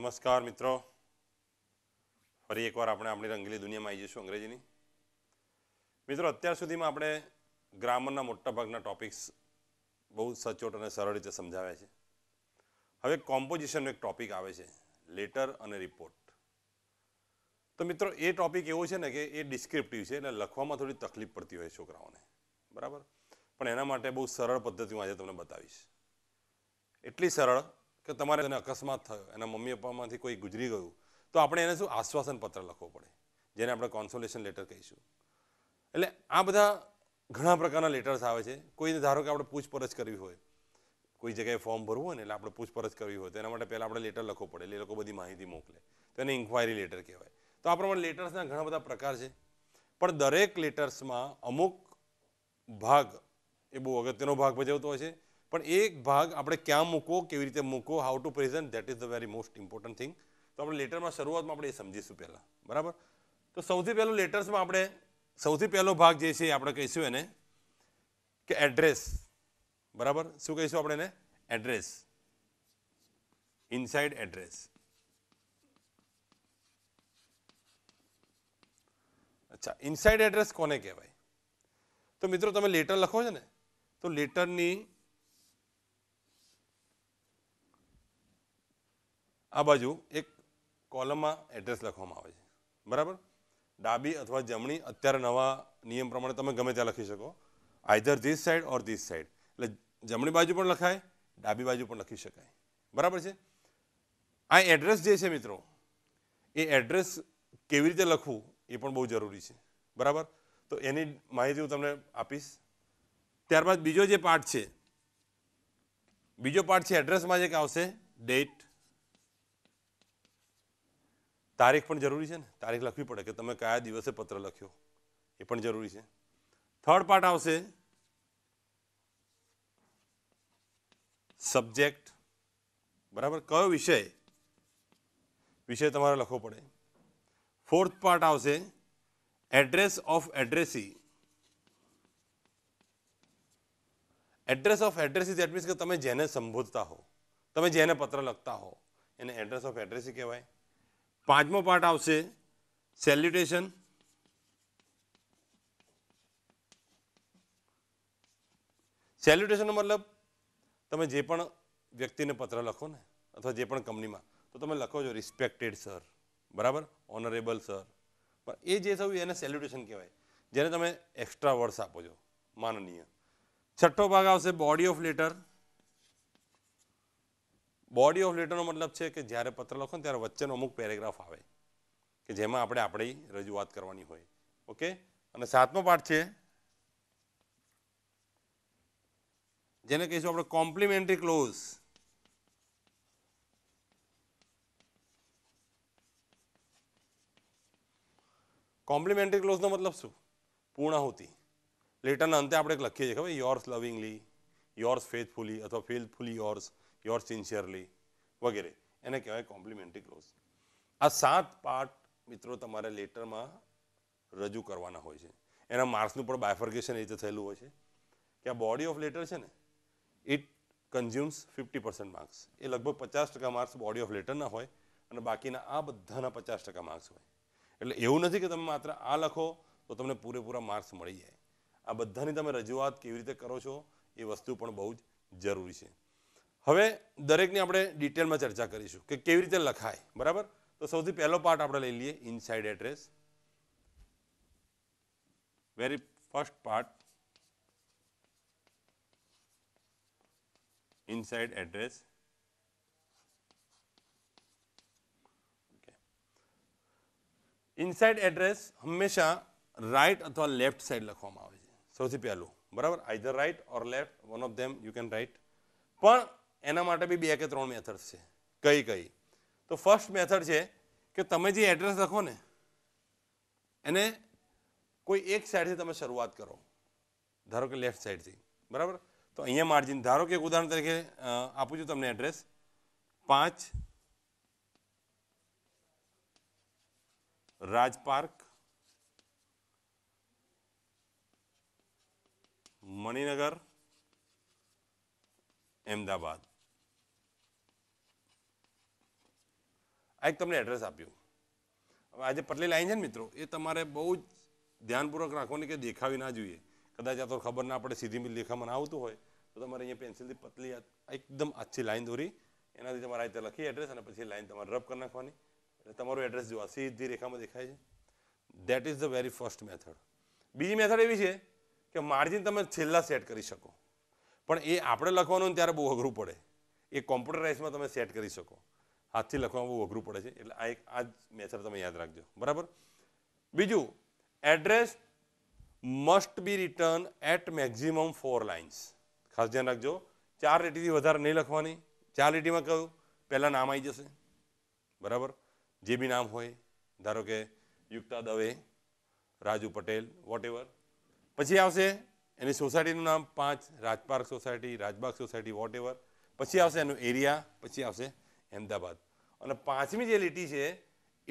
નમસ્કાર મિત્રો ફરી એકવાર આપણે આપણી રંગીલી દુનિયામાં આવી જઈશું અંગ્રેજીની મિત્રો અત્યાર સુધીમાં આપણે ગ્રામરના મોટાભાગના ટોપિક્સ બહુ સચોટ અને સરળ રીતે સમજાવ્યા છે હવે કોમ્પોઝિશનનો એક ટોપિક આવે છે લેટર અને રિપોર્ટ તો મિત્રો એ ટોપિક એવો છે ને કે એ ડિસ્ક્રિપ્ટિવ છે એટલે લખવામાં થોડી તકલીફ પડતી હોય છોકરાઓને બરાબર પણ એના માટે બહુ સરળ પદ્ધતિ હું આજે તમને બતાવીશ એટલી સરળ કે તમારે એને અકસ્માત થયો એના મમ્મી પપ્પામાંથી કોઈ ગુજરી ગયું તો આપણે એને શું આશ્વાસન પત્ર લખવો પડે જેને આપણે કોન્સોલેશન લેટર કહીશું એટલે આ બધા ઘણા પ્રકારના લેટર્સ આવે છે કોઈને ધારો કે આપણે પૂછપરછ કરવી હોય કોઈ જગ્યાએ ફોર્મ ભરવું હોય ને એટલે આપણે પૂછપરછ કરવી હોય તો એના માટે પહેલાં આપણે લેટર લખવો પડે એટલે એ લોકો બધી માહિતી મોકલે તો એને ઇન્ક્વાયરી લેટર કહેવાય તો આ પ્રમાણે લેટર્સના ઘણા બધા પ્રકાર છે પણ દરેક લેટર્સમાં અમુક ભાગ એ બહુ અગત્યનો ભાગ ભજવતો હોય છે પણ એક ભાગ આપણે ક્યાં મૂકવો કેવી રીતે મૂકવો how to present that is the very most important thing તો આપણે લેટરમાં શરૂઆતમાં આપણે એ સમજીશું પહેલાં બરાબર તો સૌથી પહેલું લેટર્સમાં આપણે સૌથી પહેલો ભાગ જે છે આપણે કહીશું એને કે એડ્રેસ બરાબર શું કહીશું આપણે એને એડ્રેસ ઇનસાઇડ એડ્રેસ અચ્છા ઇનસાઇડ એડ્રેસ કોને કહેવાય તો મિત્રો તમે લેટર લખો છો ને તો લેટરની આ બાજુ એક કોલમમાં એડ્રેસ લખવામાં આવે છે બરાબર ડાબી અથવા જમણી અત્યારે નવા નિયમ પ્રમાણે તમે ગમે ત્યાં લખી શકો either this side or this side એટલે જમણી બાજુ પણ લખાય ડાબી બાજુ પણ લખી શકાય બરાબર છે આ એડ્રેસ જે છે મિત્રો એ એડ્રેસ કેવી રીતે લખવું એ પણ બહુ જરૂરી છે બરાબર તો એની માહિતી હું તમને આપીશ ત્યારબાદ બીજો જે પાર્ટ છે બીજો પાર્ટ છે એડ્રેસમાં જે આવશે ડેટ તારીખ પણ જરૂરી છે ને તારીખ લખવી પડે કે તમે કયા દિવસે પત્ર લખ્યો એ પણ જરૂરી છે થર્ડ પાર્ટ આવશે સબ્જેક્ટ બરાબર કયો વિષય વિષય તમારે લખવો પડે ફોર્થ પાર્ટ આવશે address of addressee address of addressee that means કે તમે જેને સંબોધતા હો તમે જેને પત્ર લખતા હો એને એડ્રેસ ઓફ એડ્રેસી કહેવાય પાંચમો પાર્ટ આવશે સેલ્યુટેશન સેલ્યુટેશનનો મતલબ તમે જે પણ વ્યક્તિને પત્ર લખો ને અથવા જે પણ કંપનીમાં તો તમે લખો છો રિસ્પેક્ટેડ સર બરાબર ઓનરેબલ સર પણ એ જે થયું એને સેલ્યુટેશન કહેવાય જેને તમે એક્સ્ટ્રા વર્ડ્સ આપો છો માનનીય છઠ્ઠો ભાગ આવશે body of letter body of લેટરનો મતલબ છે કે જ્યારે પત્ર લખો ને ત્યારે વચ્ચેનો અમુક પેરેગ્રાફ આવે કે જેમાં આપણે આપણી રજૂઆત કરવાની હોય ઓકે અને સાતમો પાઠ છે જેને કહીશું આપણે કોમ્પ્લિમેન્ટરી ક્લોઝ કોમ્પ્લિમેન્ટરી ક્લોઝનો મતલબ શું પૂર્ણાહુતિ લેટરના અંતે આપણે લખીએ છીએ ખબર યોર્સ લવિંગલી યોર્સ ફેથફુલી અથવા ફેથફુલી યોર્સ યોર સિન્સિયરલી વગેરે એને કહેવાય કોમ્પ્લિમેન્ટરી ક્લોઝ આ સાત પાર્ટ મિત્રો તમારે લેટરમાં રજૂ કરવાના હોય છે એના માર્ક્સનું પણ બાયફર્ગેશન એ રીતે થયેલું હોય છે કે આ બોડી ઓફ લેટર છે ને it consumes fifty percent marks એ લગભગ પચાસ ટકા માર્ક્સ બોડી ઓફ લેટરના હોય અને બાકીના આ બધાના પચાસ ટકા માર્ક્સ હોય એટલે એવું નથી કે તમે માત્ર આ લખો તો તમને પૂરેપૂરા માર્ક્સ મળી જાય આ બધાની તમે રજૂઆત કેવી રીતે કરો છો એ વસ્તુ પણ બહુ જ જરૂરી છે હવે દરેકની આપણે ડિટેલમાં ચર્ચા કરીશું કે કેવી રીતે લખાય બરાબર તો સૌથી પહેલો પાર્ટ આપણે લઈ લઈએ inside address very first part inside address inside address હંમેશા રાઇટ અથવા લેફ્ટ સાઈડ લખવામાં આવે છે સૌથી પહેલું બરાબર either right or left one of them you can write પણ એના માટે બી બે કે ત્રણ મેથડ છે કઈ કઈ તો ફર્સ્ટ મેથડ છે કે તમે જે એડ્રેસ લખો ને એને કોઈ એક સાઈડથી તમે શરૂઆત કરો ધારો કે લેફ્ટ સાઈડથી બરાબર તો અહીંયા માર્જિન ધારો કે એક ઉદાહરણ તરીકે આપું છું તમને એડ્રેસ પાંચ રાજપાર્ક મણિનગર અમદાવાદ આ એક તમને એડ્રેસ આપ્યું હવે આજે જે પટલી લાઈન છે ને મિત્રો એ તમારે બહુ જ ધ્યાનપૂર્વક રાખવાની કે દેખાવી ના જોઈએ કદાચ આ તો ખબર ના પડે સીધી લેખામાં આવતું હોય તો તમારે અહીંયા પેન્સિલથી પતલી એકદમ આછી લાઈન દોરી એનાથી તમારે આ રીતે લખી એડ્રેસ અને પછી લાઈન તમારે રબ કરી નાખવાની એટલે તમારું એડ્રેસ જોવા સીધી રેખામાં દેખાય છે that is the very first method બીજી મેથડ એવી છે કે માર્જિન તમે છેલ્લા સેટ કરી શકો પણ એ આપણે લખવાનું ત્યારે બહુ અઘરું પડે એ કોમ્પ્યુટરાઇઝમાં તમે સેટ કરી શકો હાથથી લખવામાં બહુ અઘરું પડે છે એટલે આ એક આ જ મેથડ તમે યાદ રાખજો બરાબર બીજું address must be written at maximum four lines ખાસ ધ્યાન રાખજો ચાર લીટીથી વધારે નહીં લખવાની ચાર લીટીમાં કહ્યું પહેલાં નામ આવી જશે બરાબર જે બી નામ હોય ધારો કે યુક્તા દવે રાજુ પટેલ વોટ પછી આવશે એની સોસાયટીનું નામ પાંચ Rajpark society Rajbagh society whatever પછી આવશે એનો એરિયા પછી આવશે અહેમદાબાદ અને પાંચમી જે લીટી છે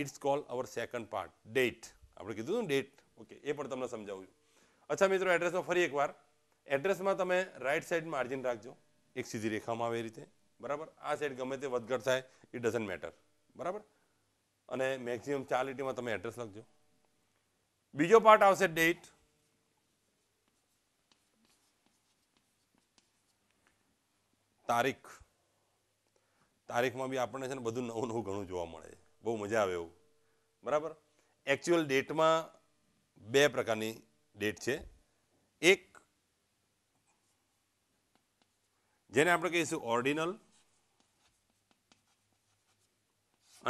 it's call our second part that આપણે કીધું હતું ડેટ ઓકે એ પણ તમને સમજાવું છું અચ્છા મિત્રો એડ્રેસમાં ફરી એકવાર એડ્રેસમાં તમે રાઇટ સાઈડ માર્જિન રાખજો એક સીધી રેખામાં આવે એ રીતે બરાબર આ સાઈડ ગમે તે વધઘટ થાય ઇટ ડઝન્ટ મેટર બરાબર અને મેક્સિમમ ચાર લીટીમાં તમે એડ્રેસ લખજો બીજો પાર્ટ આવશે ડેટ તારીખ તારીખમાં બી આપણને છે ને બધું નવું નવું ઘણું જોવા મળે બહુ મજા આવે એવું બરાબર એકચ્યુઅલ ડેટમાં બે પ્રકારની ડેટ છે એક જેને આપણે કહીશું ઓર્ડિનલ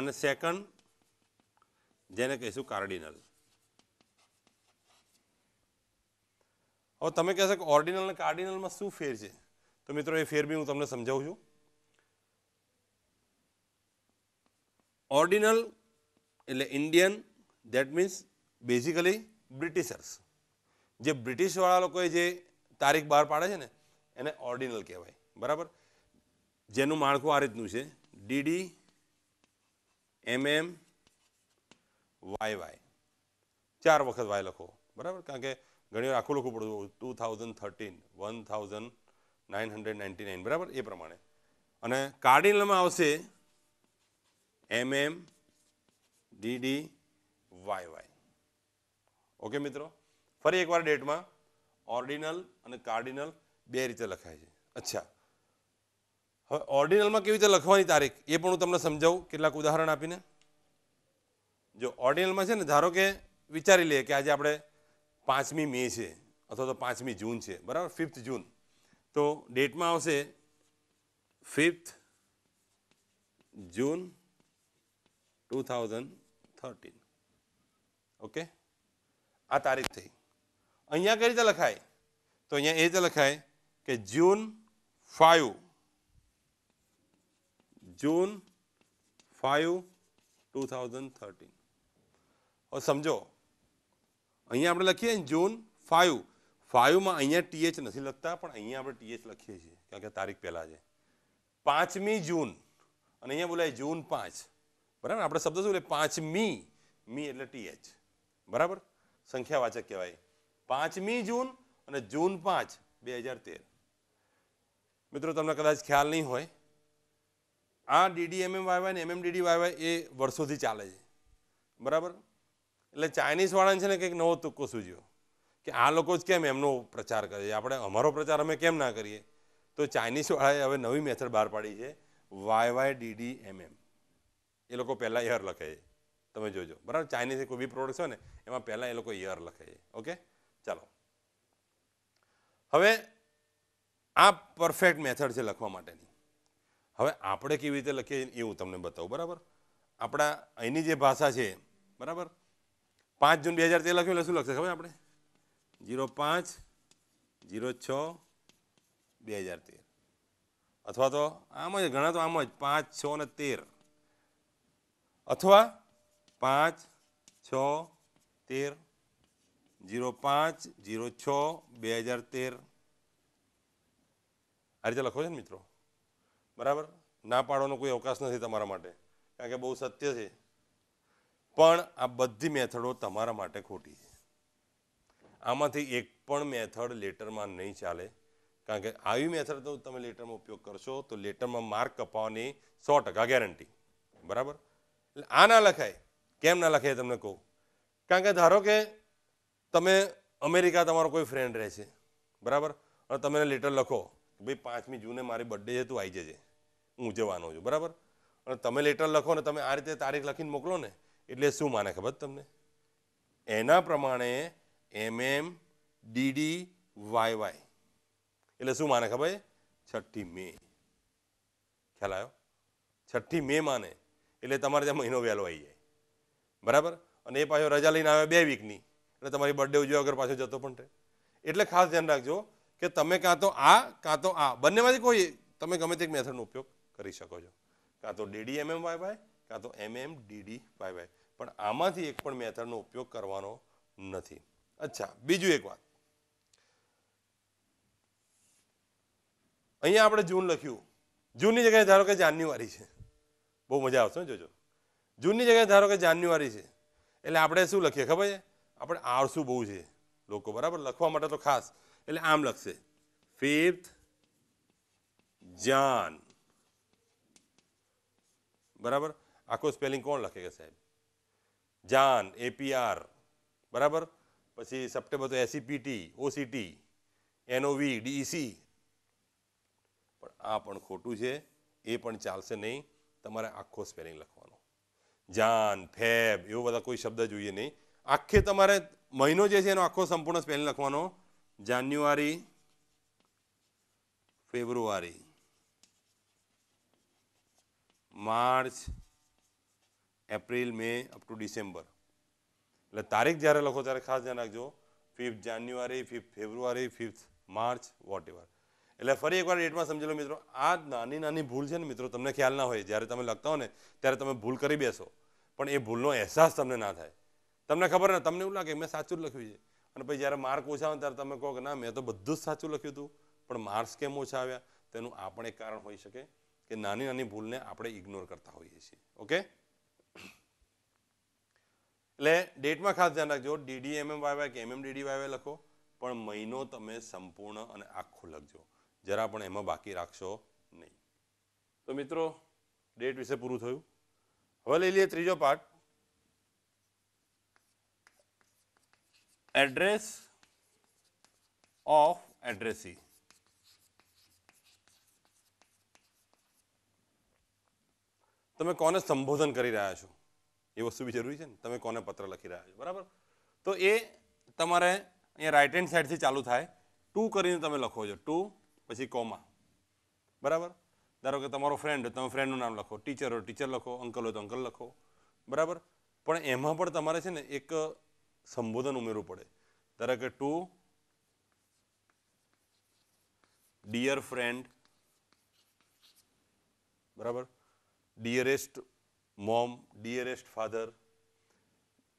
અને સેકન્ડ જેને કહીશું કાર્ડિનલ હવે તમે કહેશો કે ઓર્ડિનલ અને કાર્ડિનલમાં શું ફેર છે તો મિત્રો એ ફેર બી હું તમને સમજાવું છું ઓર્ડિનલ એટલે Indian that means basically Britishers જે બ્રિટિશવાળા લોકોએ જે તારીખ બહાર પાડે છે ને એને ઓર્ડિનલ કહેવાય બરાબર જેનું માળખું આ રીતનું છે ડીડી એમએમ વાય વાય ચાર વખત વાય લખો બરાબર કારણ કે ઘણી વાર આખું લખવું પડતું two thousand thirteen one thousand nine hundred ninety nine બરાબર એ પ્રમાણે અને કાર્ડિનલમાં આવશે MM વાય વાય ઓકે મિત્રો ફરી એકવાર ડેટમાં ઓર્ડિનલ અને કાર્ડિનલ બે રીતે લખાય છે અચ્છા હવે ઓર્ડિનલમાં કેવી રીતે લખવાની તારીખ એ પણ હું તમને સમજાવું કેટલાક ઉદાહરણ આપીને જો ઓર્ડિનલમાં છે ને ધારો કે વિચારી લઈએ કે આજે આપણે પાંચમી મે છે અથવા તો પાંચમી જૂન છે બરાબર ફિફ્થ જૂન તો ડેટમાં આવશે ફિફ્થ જૂન 2013 ઓકે આ તારીખ થઈ અહીંયા કઈ રીતે લખાય તો અહીંયા એ રીતે લખાય કે June five June five two thousand thirteen હવે સમજો અહીંયા આપણે લખીએ જૂન ફાઇવ ફાઇવમાં અહીંયા ટીએચ નથી લખતા પણ અહીંયા આપણે ટીએચ લખીએ છીએ કારણ કે તારીખ પહેલાં છે પાંચમી જૂન અને અહીંયા બોલાય જૂન પાંચ બરાબર આપણે શબ્દ શું એટલે પાંચમી મી એટલે ટીએચ બરાબર સંખ્યાવાચક કહેવાય પાંચમી જૂન અને જૂન પાંચ બે હજાર તેર મિત્રો તમને કદાચ ખ્યાલ નહીં હોય આ ડીડી એમએમ વાયવાય ને એમએમ ડીડી વાયવાય એ વર્ષોથી ચાલે છે બરાબર એટલે ચાઇનીઝવાળાને છે ને કંઈક નવો તુક્કો સૂજ્યો કે આ લોકો જ કેમ એમનો પ્રચાર કરે છે આપણે અમારો પ્રચાર અમે કેમ ના કરીએ તો ચાઇનીઝવાળાએ હવે નવી મેથડ બહાર પાડી છે વાય વાય ડીડી એમએમ એ લોકો પહેલાં યર લખે છે તમે જોજો બરાબર ચાઇનીઝ કોઈ બી પ્રોડક્ટ હોય ને એમાં પહેલાં એ લોકો યર લખે છે ઓકે ચાલો હવે આ પરફેક્ટ મેથડ છે લખવા માટેની હવે આપણે કેવી રીતે લખીએ એ હું તમને બતાવું બરાબર આપણા અહીંની જે ભાષા છે બરાબર પાંચ જૂન બે હજાર તેર લખ્યું એટલે શું લખશે ખબર આપણે જીરો પાંચ જીરો છ બે હજાર તેર અથવા તો આમ જ ઘણા તો આમ જ પાંચ છ ને તેર અથવા પાંચ છ તેર જીરો પાંચ જીરો છ બે હજાર તેર આ રીતે લખો છો ને મિત્રો બરાબર ના પાડવાનો કોઈ અવકાશ નથી તમારા માટે કારણ કે બહુ સત્ય છે પણ આ બધી મેથડો તમારા માટે ખોટી છે આમાંથી એક પણ મેથડ લેટરમાં નહીં ચાલે કારણ કે આવી મેથડ તો તમે લેટરમાં ઉપયોગ કરશો તો લેટરમાં માર્ક કપાવવાની સો ટકા ગેરંટી બરાબર આ ના લખાય કેમ ના લખાય તમને કહું કારણ કે ધારો કે તમે અમેરિકા તમારો કોઈ ફ્રેન્ડ રહે છે બરાબર અને તમે લેટર લખો કે ભાઈ પાંચમી જૂને મારી બર્થડે છે તું આવી જજે હું જવાનો છું બરાબર અને તમે લેટર લખો ને તમે આ રીતે તારીખ લખીને મોકલો ને એટલે શું માને ખબર તમને એના પ્રમાણે એમએમ ડીડી વાય વાય એટલે શું માને ખબર છઠ્ઠી મે ખ્યાલ આવ્યો છઠ્ઠી મે માને એટલે તમારે ત્યાં મહિનો વહેલો આવી જાય બરાબર અને એ પાછો રજા લઈને આવે બે વીકની એટલે તમારી બર્થડે ઉજવ્યા વગર પાછો જતો પણ રહે એટલે ખાસ ધ્યાન રાખજો કે તમે કાં તો આ કાં તો આ બંનેમાંથી કોઈ તમે ગમે તે મેથડનો ઉપયોગ કરી શકો છો કાં તો ડીડી એમએમ વાય વાય કાં તો એમએમ ડીડી વાય વાય પણ આમાંથી એક પણ મેથડનો ઉપયોગ કરવાનો નથી અચ્છા બીજું એક વાત અહીંયા આપણે જૂન લખ્યું જૂનની જગ્યાએ ધારો કે જાન્યુઆરી છે બહુ મજા આવશે જોજો જૂનની જગ્યાએ ધારો કે જાન્યુઆરી છે એટલે આપણે શું લખીએ ખબર છે આપણે આળસું બહુ છે લોકો બરાબર લખવા માટે તો ખાસ એટલે આમ લખશે ફિફ્થ જાન બરાબર આખો સ્પેલિંગ કોણ લખે કે સાહેબ જાન એપીઆર બરાબર પછી સપ્ટેમ્બર તો એસીપીટી ઓસીટી એનઓવી ડીઈસી પણ આ પણ ખોટું છે એ પણ ચાલશે નહીં તમારે આખો સ્પેલિંગ લખવાનો જાન ફેબ એવો બધા કોઈ શબ્દ જોઈએ નહીં આખે તમારે મહિનો જે છે એનો આખો સંપૂર્ણ સ્પેલિંગ લખવાનો January February March April May up to December એટલે તારીખ જ્યારે લખો ત્યારે ખાસ ધ્યાન રાખજો fifth January fifth February fifth March whatever એટલે ફરી એકવાર ડેટમાં સમજી મિત્રો આ નાની નાની ભૂલ છે ને મિત્રો તમને ખ્યાલ ના હોય જ્યારે તમે લખતા હો ને ત્યારે તમે ભૂલ કરી બેસો પણ એ ભૂલનો અહેસાસ તમને ના થાય તમને ખબર ને તમને એવું લાગે મેં સાચું જ લખ્યું છે અને પછી જ્યારે માર્ક ઓછા હોય ત્યારે તમે કહો કે ના મેં તો બધું જ સાચું લખ્યું હતું પણ માર્ક્સ કેમ ઓછા આવ્યા તેનું આ પણ એક કારણ હોઈ શકે કે નાની નાની ભૂલને આપણે ઇગ્નોર કરતા હોઈએ છીએ ઓકે એટલે ડેટમાં ખાસ ધ્યાન રાખજો ડીડી એમએમ વાય વાય કે એમએમ ડીડી વાય વાય લખો પણ મહિનો તમે સંપૂર્ણ અને આખો લખજો જરા પણ એમાં બાકી રાખશો નહીં તો મિત્રો ડેટ વિશે પૂરું થયું હવે લઈ લઈએ ત્રીજો પાર્ટ એડ્રેસ ઓફ એડ્રેસી તમે કોને સંબોધન કરી રહ્યા છો એ વસ્તુ બી જરૂરી છે ને તમે કોને પત્ર લખી રહ્યા છો બરાબર તો એ તમારે અહીંયા રાઇટ હેન્ડ સાઈડથી ચાલુ થાય ટુ કરીને તમે લખો છો ટુ પછી કોમા બરાબર ધારો કે તમારો ફ્રેન્ડ તમે ફ્રેન્ડનું નામ લખો ટીચર હોય ટીચર લખો અંકલ હોય તો અંકલ લખો બરાબર પણ એમાં પણ તમારે છે ને એક સંબોધન ઉમેરવું પડે ધારો કે ટુ ડિયર ફ્રેન્ડ બરાબર dearest mom dearest father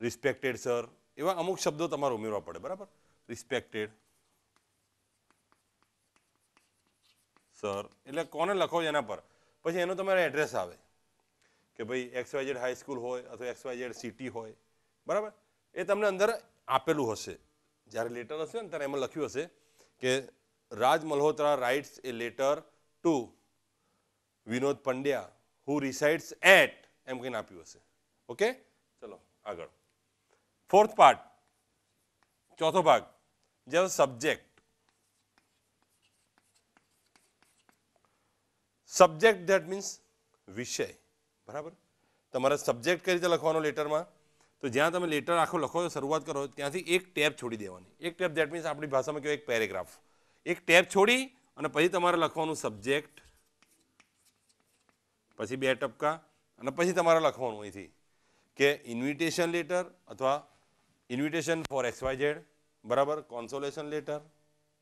respected sir એવા અમુક શબ્દો તમારે ઉમેરવા પડે બરાબર રિસ્પેક્ટેડ સર એટલે કોને લખો છો એના પર પછી એનો તમારો એડ્રેસ આવે કે ભાઈ એક્સ વાય ઝેડ હાઈસ્કૂલ હોય અથવા એક્સ વાય ઝેડ સિટી હોય બરાબર એ તમને અંદર આપેલું હશે જ્યારે લેટર હશે ને ત્યારે એમાં લખ્યું હશે કે Raj Malhotra writes a letter to Vinod Pandya who resides at એમ કહીને આપ્યું હશે ઓકે ચલો આગળ ફોર્થ પાર્ટ ચોથો ભાગ જે સબ્જેક્ટ સબ્જેક્ટ ધેટ મીન્સ વિષય બરાબર તમારે સબ્જેક્ટ કઈ રીતે લખવાનો લેટરમાં તો જ્યાં તમે લેટર આખો લખો શરૂઆત કરો ત્યાંથી એક ટેપ છોડી દેવાની એક ટેપ ધેટ મીન્સ આપણી ભાષામાં કહેવાય એક પેરેગ્રાફ એક ટેપ છોડી અને પછી તમારે લખવાનું સબ્જેક્ટ પછી બે ટપકા અને પછી તમારે લખવાનું અહીંથી કે ઇન્વિટેશન લેટર અથવા ઇન્વિટેશન ફોર એક્સવાયઝેડ બરાબર કોન્સોલેશન લેટર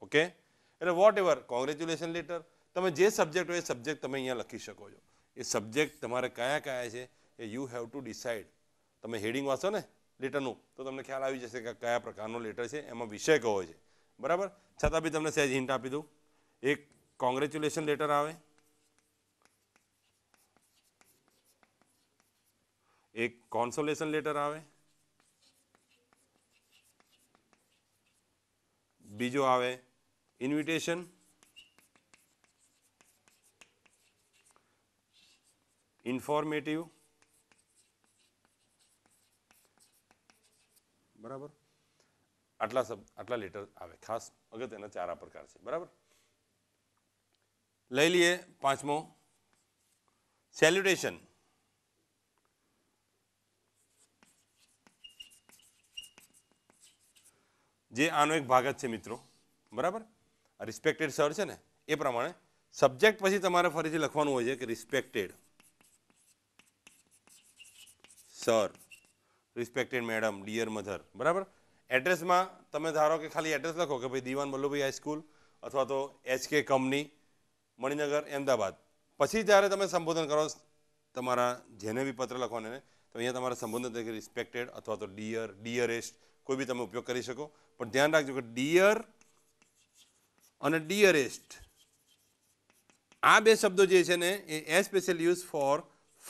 ઓકે એટલે વોટ એવર કોંગ્રેચ્યુલેશન લેટર તમે જે સબ્જેક્ટ હોય એ સબ્જેક્ટ તમે અહીંયા લખી શકો છો એ સબ્જેક્ટ તમારે કયા કયા છે એ યુ હેવ ટુ ડિસાઇડ તમે હેડિંગ વાંચો ને લેટરનું તો તમને ખ્યાલ આવી જશે કે કયા પ્રકારનો લેટર છે એમાં વિષય કયો છે બરાબર છતાં બી તમને સહેજ હિન્ટ આપી દઉં એક કોંગ્રેચ્યુલેશન લેટર આવે એક કોન્સોલેશન લેટર આવે બીજો આવે ઇન્વિટેશન ઇન્ફોર્મેટિવ બરાબર આટલા શબ્દ આટલા લેટર આવે ખાસ અગત્યના ચાર પ્રકાર છે બરાબર લઈ લઈએ પાંચમો સેલ્યુટેશન જે આનો એક ભાગ જ છે મિત્રો બરાબર રિસ્પેક્ટેડ સર છે ને એ પ્રમાણે સબ્જેક્ટ પછી તમારે ફરીથી લખવાનું હોય છે કે respected sir respected madam dear mother બરાબર એડ્રેસમાં તમે ધારો કે ખાલી એડ્રેસ લખો કે ભાઈ દીવાન વલ્લભભાઈ હાઈસ્કૂલ અથવા તો એચકે કંપની મણિનગર અમદાવાદ પછી જ્યારે તમે સંબોધન કરો તમારા જેને બી પત્ર લખવાને તો અહીંયા તમારા સંબોધન તરીકે રિસ્પેક્ટેડ અથવા તો ડિયર ડિયરેસ્ટ કોઈ બી તમે ઉપયોગ કરી શકો પણ ધ્યાન રાખજો કે ડિયર અને ડિયરેસ્ટ આ બે શબ્દો જે છે ને એ special use for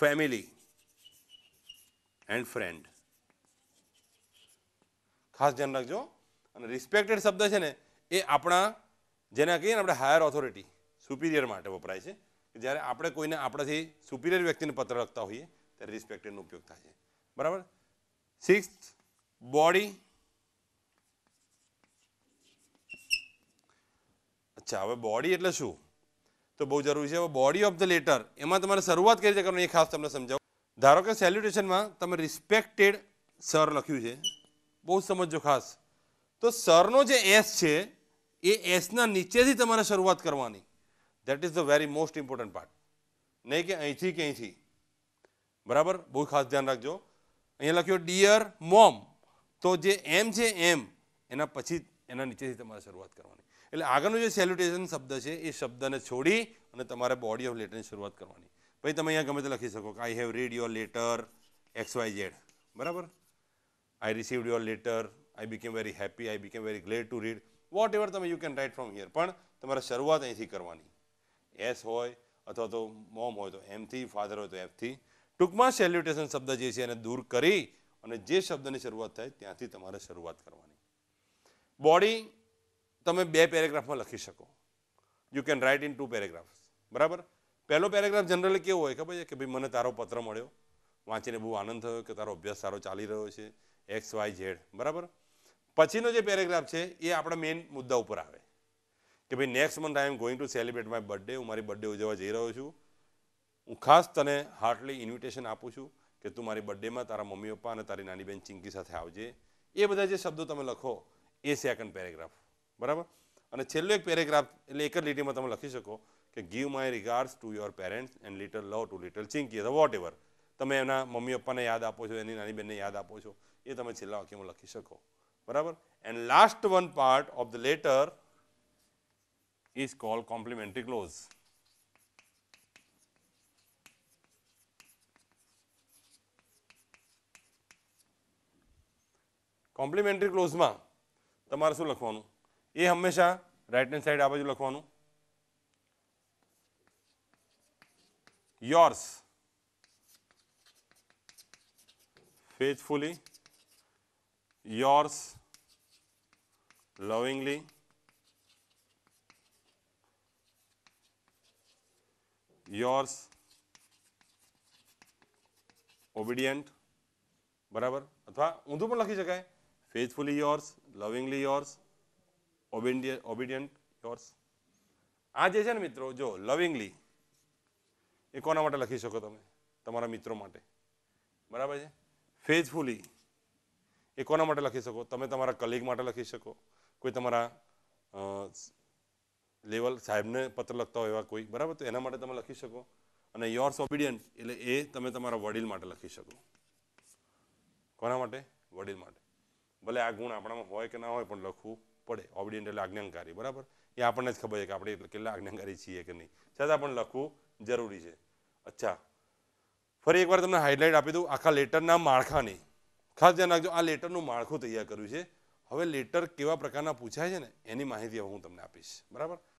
family and friend ખાસ ધ્યાન રાખજો અને રિસ્પેક્ટેડ શબ્દ છે ને એ આપણા જેને કહીએ ને આપણે હાયર ઓથોરિટી સુપિરિયર માટે વપરાય છે કે જ્યારે આપણે કોઈને આપણાથી સુપિરિયર વ્યક્તિને પત્ર લખતા હોઈએ ત્યારે રિસ્પેક્ટેડનો ઉપયોગ થાય છે બરાબર સિક્સ બોડી અચ્છા હવે બોડી એટલે શું તો બહુ જરૂરી છે હવે બોડી ઓફ ધ લેટર એમાં તમારે શરૂઆત કરી રીતે કરવાની એ ખાસ તમને સમજાવું ધારો કે સેલ્યુટેશનમાં તમે રિસ્પેક્ટેડ સર લખ્યું છે બહુ સમજો ખાસ તો સરનો જે એસ છે એ એસના નીચેથી તમારે શરૂઆત કરવાની that is the very most important part નહીં કે અહીંથી કે અહીંથી બરાબર બહુ ખાસ ધ્યાન રાખજો અહીંયા લખ્યો ડિયર મોમ તો જે એમ છે એમ એના પછી એના નીચેથી તમારે શરૂઆત કરવાની એટલે આગળનું જે સેલ્યુટેશન શબ્દ છે એ શબ્દને છોડી અને તમારે બોડી ઓફ લેટરની શરૂઆત કરવાની પછી તમે અહીંયા ગમે તે લખી શકો કે I have read your letter X Y Z બરાબર I received your letter I became very happy I became very glad to read whatever તમે you can write from here પણ તમારે શરૂઆત અહીંથી કરવાની એસ હોય અથવા તો મોમ હોય તો એમથી ફાધર હોય તો એફથી ટૂંકમાં સેલ્યુટેશન શબ્દ જે છે એને દૂર કરી અને જે શબ્દની શરૂઆત થાય ત્યાંથી તમારે શરૂઆત કરવાની બોડી તમે બે પેરેગ્રાફમાં લખી શકો you can write in two paragraphs બરાબર પહેલો પેરેગ્રાફ જનરલી કેવો હોય ખબર છે કે ભાઈ મને તારો પત્ર મળ્યો વાંચીને બહુ આનંદ થયો કે તારો અભ્યાસ સારો ચાલી રહ્યો છે એક્સ વાય ઝેડ બરાબર પછીનો જે પેરેગ્રાફ છે એ આપણા મેઇન મુદ્દા ઉપર આવે કે ભાઈ next month I am going to celebrate my birthday હું મારી બર્થડે ઉજવવા જઈ રહ્યો છું હું ખાસ તને હાર્ટલી ઇન્વિટેશન આપું છું કે તું મારી બર્થડેમાં તારા મમ્મી પપ્પા અને તારી નાની બેન ચિંકી સાથે આવજે એ બધા જે શબ્દો તમે લખો એ સેકન્ડ પેરેગ્રાફ બરાબર અને છેલ્લો એક પેરેગ્રાફ એટલે એક જ લીટીમાં તમે લખી શકો give my regards to your parents and little love to little Chinki અથવા વોટ એવર તમે એના મમ્મી પપ્પાને યાદ આપો છો એની નાની બહેનને યાદ આપો છો એ તમે છેલ્લા વાક્યમાં લખી શકો બરાબર and last one part of the letter is call complimentary close complimentary ક્લોઝમાં તમારે શું લખવાનું એ હંમેશા રાઇટ હેન્ડ સાઈડ આ બાજુ લખવાનું yours faithfully yours lovingly yours obedient બરાબર અથવા ઊંધું પણ લખી શકાય faithfully yours lovingly yours obedient yours આ જે છે ને મિત્રો જો લવિંગલી એ કોના માટે લખી શકો તમે તમારા મિત્રો માટે બરાબર છે ફેઝફુલી એ કોના માટે લખી શકો તમે તમારા કલીગ માટે લખી શકો કોઈ તમારા લેવલ સાહેબને પત્ર લખતા હોય એવા કોઈ બરાબર તો એના માટે તમે લખી શકો અને યોર્સ ઓબિડિયન્સ એટલે એ તમે તમારા વડીલ માટે લખી શકો કોના માટે વડીલ માટે ભલે આ ગુણ આપણામાં હોય કે ના હોય પણ લખવું પડે ઓબિડિયન્ટ એટલે આજ્ઞાનકારી બરાબર એ આપણને જ ખબર છે કે આપણે કેટલા આજ્ઞાનકારી છીએ કે નહીં છતાં પણ લખવું જરૂરી છે અચ્છા ફરી એકવાર તમને હાઇલાઇટ આપી દઉં આખા લેટરના માળખાની ખાસ ધ્યાન રાખજો આ લેટરનું માળખું તૈયાર કર્યું છે હવે લેટર કેવા પ્રકારના પૂછાય છે ને એની માહિતી હવે હું તમને આપીશ બરાબર